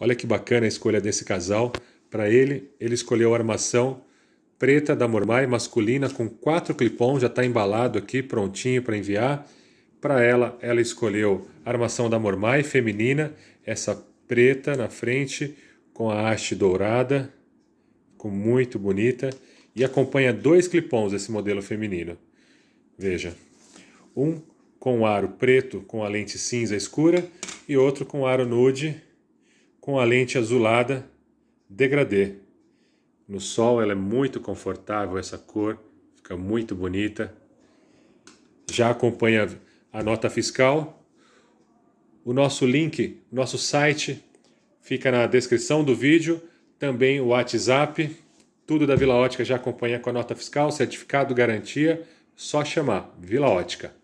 Olha que bacana a escolha desse casal. Para ele, ele escolheu a armação preta da Mormai, masculina, com quatro clipons, já está embalado aqui, prontinho para enviar. Para ela, ela escolheu a armação da Mormai, feminina, essa preta na frente, com a haste dourada, ficou muito bonita, e acompanha dois clipons esse modelo feminino. Veja, um com aro preto com a lente cinza escura e outro com aro nude com a lente azulada degradê. No sol ela é muito confortável essa cor, fica muito bonita. Já acompanha a nota fiscal. O nosso link, nosso site fica na descrição do vídeo, também o WhatsApp. Tudo da Vila Ótica já acompanha com a nota fiscal, certificado, garantia, só chamar Vila Ótica.